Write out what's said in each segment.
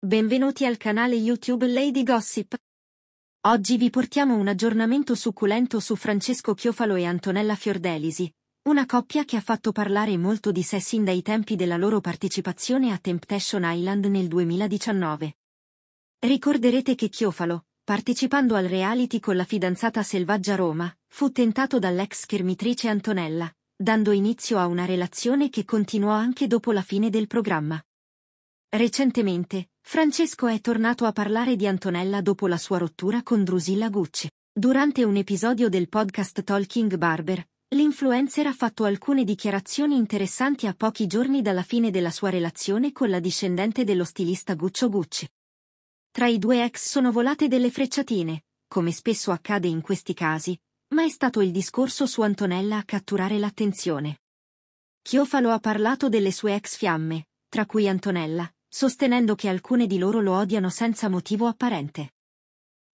Benvenuti al canale YouTube Lady Gossip. Oggi vi portiamo un aggiornamento succulento su Francesco Chiofalo e Antonella Fiordelisi, una coppia che ha fatto parlare molto di sé sin dai tempi della loro partecipazione a Temptation Island nel 2019. Ricorderete che Chiofalo, partecipando al reality con la fidanzata selvaggia Roma, fu tentato dall'ex schermitrice Antonella, dando inizio a una relazione che continuò anche dopo la fine del programma. Recentemente, Francesco è tornato a parlare di Antonella dopo la sua rottura con Drusilla Gucci. Durante un episodio del podcast Talking Barber, l'influencer ha fatto alcune dichiarazioni interessanti a pochi giorni dalla fine della sua relazione con la discendente dello stilista Guccio Gucci. Tra i due ex sono volate delle frecciatine, come spesso accade in questi casi, ma è stato il discorso su Antonella a catturare l'attenzione. Chiofalo ha parlato delle sue ex fiamme, tra cui Antonella, sostenendo che alcune di loro lo odiano senza motivo apparente.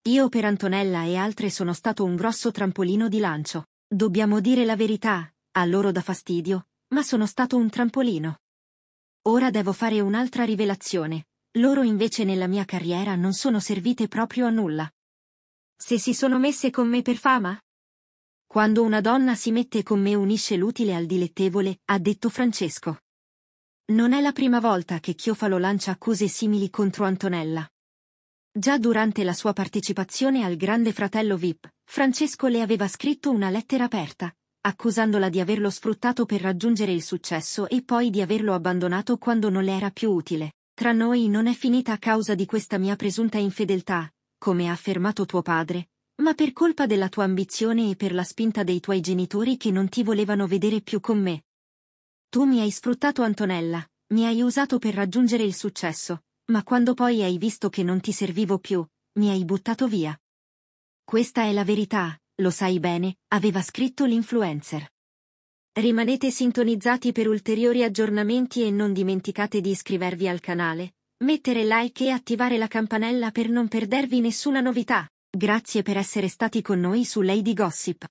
Io per Antonella e altre sono stato un grosso trampolino di lancio. Dobbiamo dire la verità, a loro dà fastidio, ma sono stato un trampolino. Ora devo fare un'altra rivelazione. Loro invece nella mia carriera non sono servite proprio a nulla. Se si sono messe con me per fama? Quando una donna si mette con me unisce l'utile al dilettevole, ha detto Francesco. Non è la prima volta che Chiofalo lancia accuse simili contro Antonella. Già durante la sua partecipazione al Grande Fratello VIP, Francesco le aveva scritto una lettera aperta, accusandola di averlo sfruttato per raggiungere il successo e poi di averlo abbandonato quando non le era più utile. Tra noi non è finita a causa di questa mia presunta infedeltà, come ha affermato tuo padre, ma per colpa della tua ambizione e per la spinta dei tuoi genitori che non ti volevano vedere più con me, tu mi hai sfruttato Antonella, mi hai usato per raggiungere il successo, ma quando poi hai visto che non ti servivo più, mi hai buttato via. Questa è la verità, lo sai bene, aveva scritto l'influencer. Rimanete sintonizzati per ulteriori aggiornamenti e non dimenticate di iscrivervi al canale, mettere like e attivare la campanella per non perdervi nessuna novità. Grazie per essere stati con noi su Lady Gossip.